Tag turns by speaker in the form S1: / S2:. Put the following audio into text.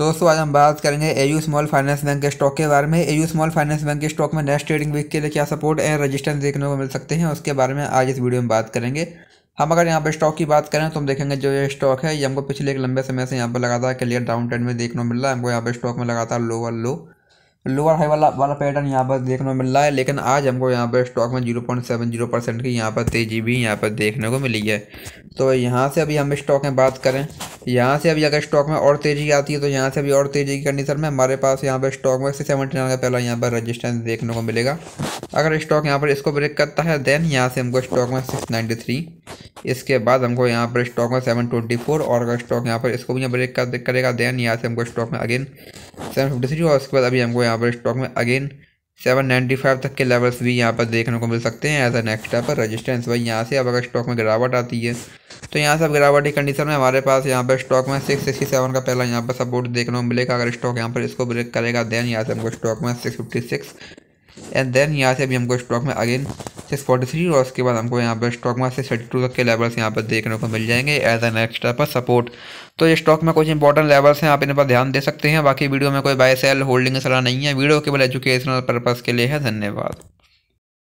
S1: तो दोस्तों आज हम बात करेंगे एयू स्मॉल फाइनेंस बैंक के स्टॉक के बारे में एयू स्मॉल फाइनेंस बैंक के स्टॉक में नेक्स्ट ट्रेडिंग वीक के लिए क्या सपोर्ट एंड रेजिस्टेंस देखने को मिल सकते हैं उसके बारे में आज इस वीडियो में बात करेंगे हम अगर यहाँ पर स्टॉक की बात करें तो हम देखेंगे जो ये स्टॉक है ये हमको पिछले एक लंबे समय से यहाँ पर लगातार क्लियर डाउन ट्रेंड में देखने को मिल रहा है हमको यहाँ पर स्टॉक में लगातार लोअर लो लोअर हाई वाला वाला पैटर्न यहाँ पर देखने को मिल रहा है लेकिन आज हमको यहाँ पर स्टॉक में zero point seven zero percent की यहाँ पर तेजी भी यहाँ पर देखने को मिली है तो यहाँ से अभी हम स्टॉक में बात करें यहाँ से अभी अगर स्टॉक में और तेज़ी आती है तो यहाँ से अभी और तेज़ी की कंडीशन में हमारे पास यहाँ पर स्टॉक में सेवेंटी नाइन का पहला यहाँ पर रजिस्टेंस देखने को मिलेगा अगर स्टॉक यहाँ पर इसको ब्रेक करता है देन यहाँ से हमको स्टॉक में सिक्स नाइन्टी थ्री इसके बाद हमको यहाँ पर स्टॉक में सेवन ट्वेंटी फोर और अगर स्टॉक यहाँ पर इसको भी ब्रेक करेगा देन यहाँ से हमको स्टॉक में अगेन सेवन फिफ्टी थ्री और उसके बाद अभी हमको यहाँ पर स्टॉक में अगेन सेवन नाइन्टी फाइव तक के लेवल्स भी यहाँ पर देखने को मिल सकते हैं एज अ नेक्स्ट पर रजिस्टेंस भाई यहाँ से अब अगर स्टॉक में गिरावट आती है तो यहाँ से अब गिरावट की कंडीशन में हमारे पास यहाँ पर स्टॉक में सिक्स सिक्सटी सेवन का पहला यहाँ पर सपोर्ट देखने को मिलेगा अगर स्टॉक यहाँ पर इसको ब्रेक करेगा देन यहाँ से हमको स्टॉक में six fifty six and then यहाँ से भी हमको स्टॉक में अगेन से फोर्टी थ्री और उसके बाद हमको यहाँ पर स्टॉक में से थर्टी टू तक के लेवल्स यहाँ पर देखने को मिल जाएंगे एज एन एक्स्ट्रा पर सपोर्ट तो ये स्टॉक में कुछ इंपॉर्टेंट लेवल्स हैं आप इन पर ध्यान दे सकते हैं बाकी वीडियो में कोई बाय सेल होल्डिंग सलाह नहीं है वीडियो केवल एजुकेशनल पर्पज़ के लिए है धन्यवाद